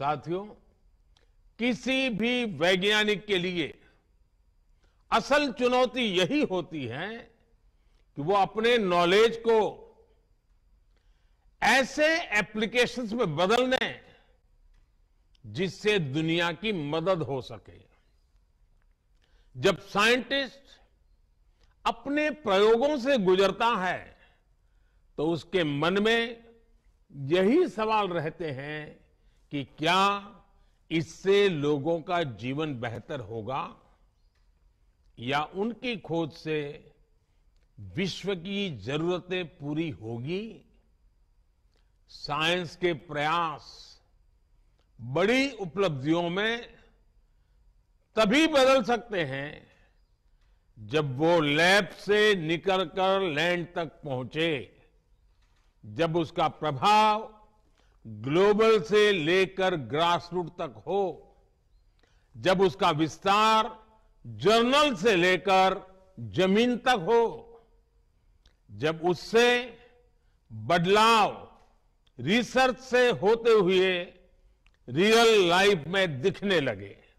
साथियों किसी भी वैज्ञानिक के लिए असल चुनौती यही होती है कि वो अपने नॉलेज को ऐसे एप्लीकेशंस में बदल दें जिससे दुनिया की मदद हो सके जब साइंटिस्ट अपने प्रयोगों से गुजरता है तो उसके मन में यही सवाल रहते हैं कि क्या इससे लोगों का जीवन बेहतर होगा या उनकी खोज से विश्व की जरूरतें पूरी होगी साइंस के प्रयास बड़ी उपलब्धियों में तभी बदल सकते हैं जब वो लैब से निकलकर लैंड तक पहुंचे जब उसका प्रभाव ग्लोबल से लेकर ग्रासरूट तक हो जब उसका विस्तार जर्नल से लेकर जमीन तक हो जब उससे बदलाव रिसर्च से होते हुए रियल लाइफ में दिखने लगे